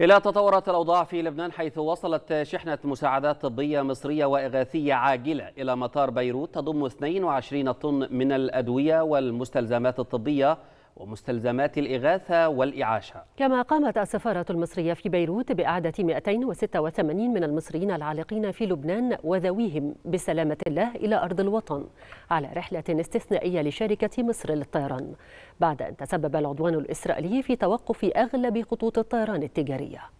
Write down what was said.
إلى تطورت الأوضاع في لبنان حيث وصلت شحنة مساعدات طبية مصرية وإغاثية عاجلة إلى مطار بيروت تضم 22 طن من الأدوية والمستلزمات الطبية ومستلزمات الإغاثة والإعاشة كما قامت السفارة المصرية في بيروت بإعادة 286 من المصريين العالقين في لبنان وذويهم بسلامة الله إلى أرض الوطن على رحلة استثنائية لشركة مصر للطيران بعد أن تسبب العدوان الإسرائيلي في توقف أغلب خطوط الطيران التجارية